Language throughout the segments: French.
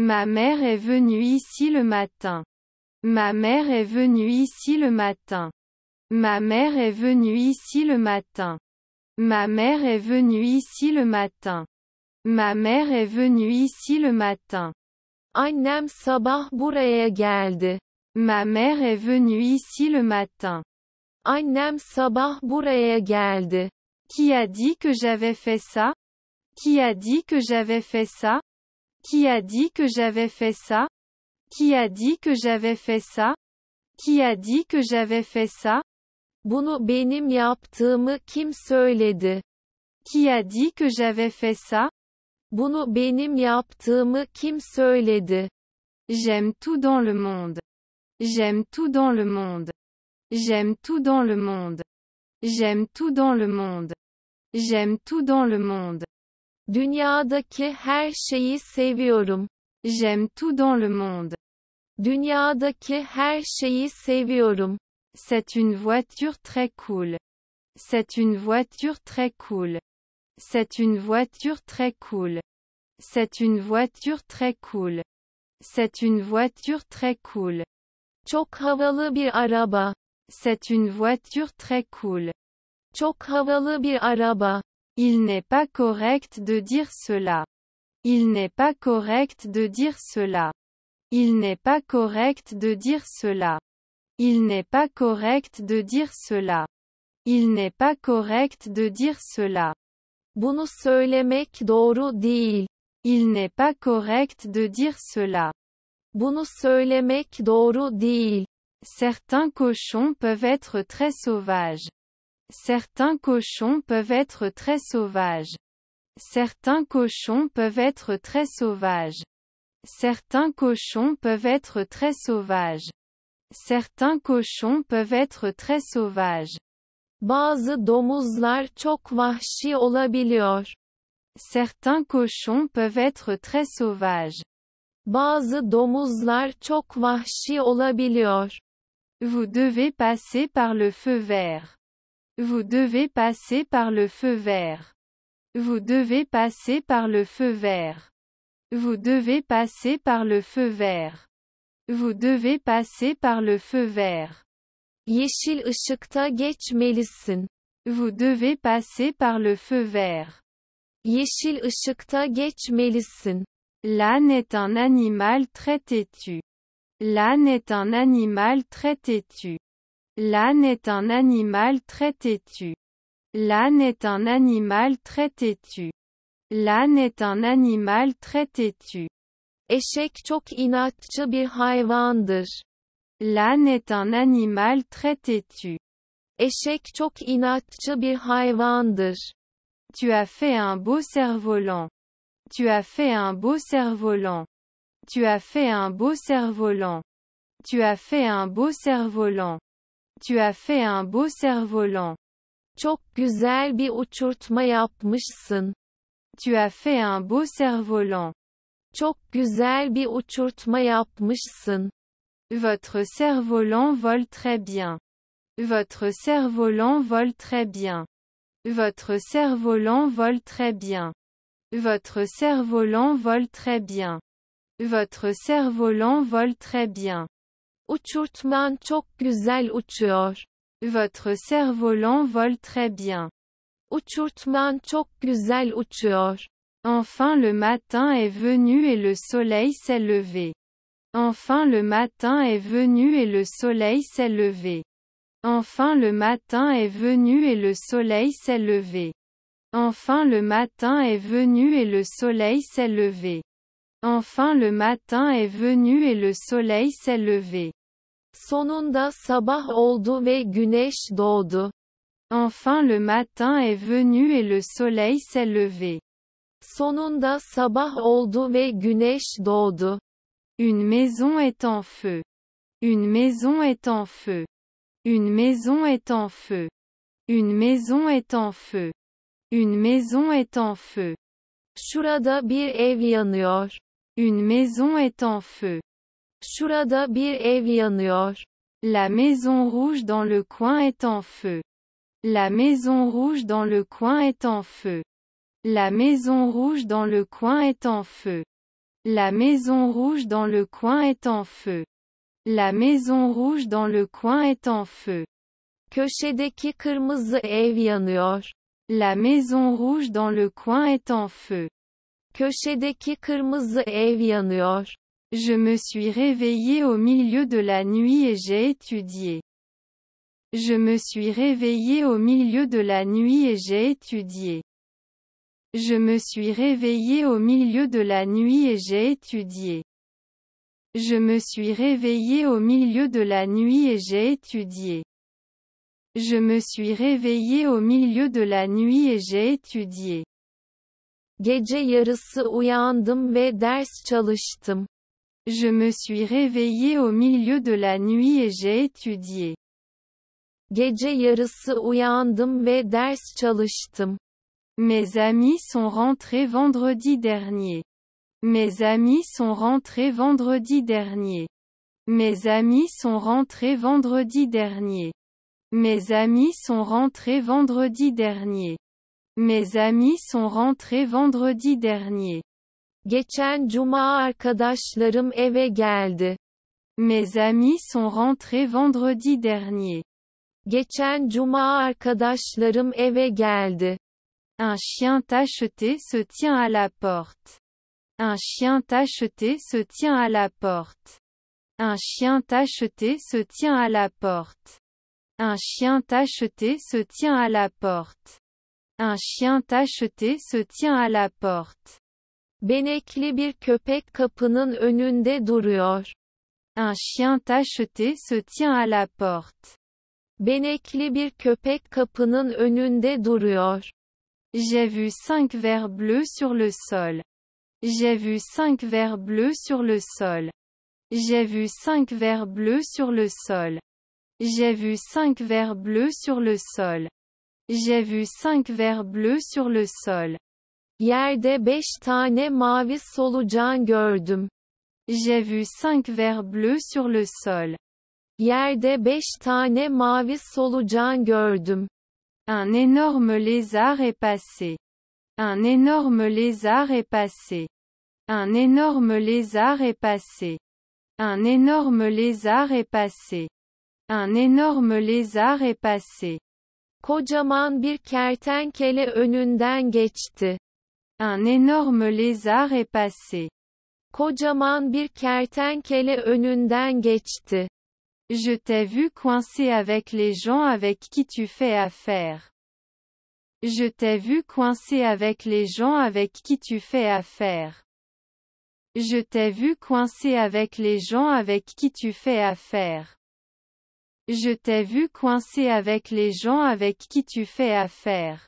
Ma mère est venue ici le matin. Ma mère est venue ici le matin. Ma mère est venue ici le matin. Ma mère est venue ici le matin. Ma mère est venue ici le matin. sabah buraya geldi. Ma mère est venue ici le matin. Annem sabah buraya geldi. Qui a dit que j'avais fait ça? Qui a dit que j'avais fait ça? Qui a dit que j'avais fait ça Qui a dit que j'avais fait ça Qui a dit que j'avais fait ça Bunu benim yaptığımı kim söyledi? Qui a dit que j'avais fait ça? Bunu benim yaptığımı kim söyledi? J'aime tout dans le monde. J'aime tout dans le monde. J'aime tout dans le monde. J'aime tout dans le monde. J'aime tout dans le monde. Dünyadaki her şeyi seviyorum. J'aime tout dans le monde. Dünyadaki her şeyi seviyorum. C'est une voiture très cool. C'est une voiture très cool. C'est une voiture très cool. C'est une voiture très cool. C'est une voiture très cool. Çok havalı araba. C'est une voiture très cool. Çok havalı araba. Il n'est pas correct de dire cela. Il n'est pas correct de dire cela. Il n'est pas correct de dire cela. Il n'est pas correct de dire cela. Il n'est pas correct de dire cela. Bunu söylemek doğru değil. Il n'est pas correct de dire cela. Bunu söylemek doğru değil. Certains cochons peuvent être très sauvages. Certains cochons peuvent être très sauvages. Certains cochons peuvent être très sauvages. Certains cochons peuvent être très sauvages. Certains cochons peuvent être très sauvages. Bazı domuzlar çok vahşi olabiliyor. Certains cochons peuvent être très sauvages. Bazı domuzlar çok vahşi olabiliyor. Vous devez passer par le feu vert. Vous devez passer par le feu vert. Vous devez passer par le feu vert. Vous devez passer par le feu vert. Vous devez passer par le feu vert. Yeşil ışıkta geçmelisin. Vous devez passer par le feu vert. Yeşil ışıkta geçmelisin. L'âne est un animal très têtu. L'âne est un animal très têtu. L'âne est un animal très têtu. L'âne est un animal très têtu. L'âne est un animal très têtu. Eşek çok inatçı bir hayvandır. L'âne est un animal très têtu. Eşek çok inatçı bir hayvandır. Tu as fait un beau cerf-volant. Tu as fait un beau cerf-volant. Tu as fait un beau cerf-volant. Tu as fait un beau cerf-volant. Tu as fait un beau cerf-volant. Çok güzel bir uçurtma yapmışsın. Tu as fait un beau cerf-volant. Çok güzel bir uçurtma yapmışsın. Votre cerf-volant vole très bien. Votre cerf-volant vole très bien. Votre cerf-volant vole très bien. Votre cerf-volant vole très bien. Votre cerf-volant vole très bien çok güzel uçuyor. Votre cerf-volant vole très bien. Uçurtman çok güzel uçuyor. Enfin le matin est venu et le soleil s'est levé. Enfin le matin est venu et le soleil s'est levé. Enfin le matin est venu et le soleil s'est levé. Enfin le matin est venu et le soleil s'est levé. Enfin le matin est venu et le soleil s'est levé. Sonunda sabah oldu ve güneş doğdu. Enfin le matin est venu et le soleil s'est levé. Sonunda sabah oldu ve güneş doğdu. Une maison est en feu. Une maison est en feu. Une maison est en feu. Une maison est en feu. Une maison est en feu. Şurada bir ev yanıyor. Une maison est en feu. Şurada bir ev yanıyor. La maison rouge dans le coin est en feu. La maison rouge dans le coin est en feu. La maison rouge dans le coin est en feu. La maison rouge dans le coin est en feu. La maison rouge dans le coin est en feu. Köşedeki kırmızı ev yanıyor. La maison rouge dans le coin est en feu. Köşedeki kırmızı ev yanıyor. Je me suis réveillé au milieu de la nuit et j'ai étudié. Je me suis réveillé au milieu de la nuit et j'ai étudié. Je me suis réveillé au milieu de la nuit et j'ai étudié. Je me suis réveillé au milieu de la nuit et j'ai étudié. Je me suis réveillé au milieu de la nuit et j'ai étudié. Je me suis réveillé au milieu de la nuit et j'ai étudié. Mes amis sont rentrés vendredi dernier. Mes amis sont rentrés vendredi dernier. Mes amis sont rentrés vendredi dernier. Mes amis sont rentrés vendredi dernier. Mes amis sont rentrés vendredi dernier. Geçen cuma arkadaşlarım eve geldi. Mes amis sont rentrés vendredi dernier. Geçen cuma arkadaşlarım eve geldi. Un chien tacheté se tient à la porte. Un chien tacheté se tient à la porte. Un chien tacheté se tient à la porte. Un chien tacheté se tient à la porte. Un chien tacheté se tient à la porte. Un chien tacheté se tient à la porte. J'ai vu cinq verres bleus sur le sol. J'ai vu cinq verres bleus sur le sol. J'ai vu cinq verres bleus sur le sol. J'ai vu cinq verres bleus sur le sol. J'ai vu cinq vers bleus sur le sol. Yerde beş tane mavi solucan gördüm. J'ai vu cinq vers bleus sur le sol. Yerde beş tane mavi solucan gördüm. Un énorme lézard est passé. Un énorme lézard est passé. Un énorme lézard est passé. Un énorme lézard est passé. Un énorme lézard est passé. Kocaman bir kertenkele önünden geçti. Un énorme lézard est passé. Kocaman bir kertenkele önünden Je t'ai vu coincé avec les gens avec qui tu fais affaire. Je t'ai vu coincé avec les gens avec qui tu fais affaire. Je t'ai vu coincé avec les gens avec qui tu fais affaire. Je t'ai vu coincé avec les gens avec qui tu fais affaire.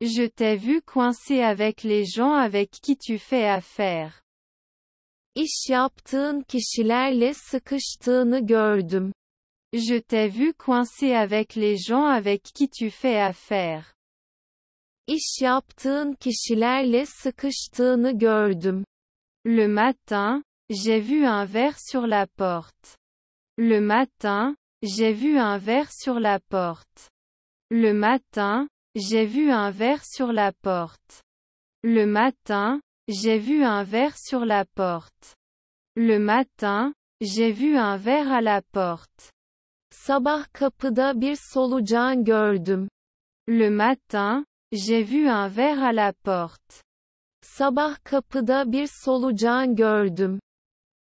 Je t'ai vu coincé avec les gens avec qui tu fais affaire. yaptığın kişilerle sıkıştığını Je t'ai vu coincé avec les gens avec qui tu fais affaire. yaptığın kişilerle sıkıştığını Le matin, j'ai vu un verre sur la porte. Le matin, j'ai vu un verre sur la porte. Le matin, j'ai vu un verre sur la porte. Le matin, j'ai vu un verre sur la porte. Le matin, j'ai vu un verre à la porte. Sabah kapıda bir solucan gördüm. Le matin, j'ai vu un verre à la porte. Sabah kapıda bir solucan gördüm.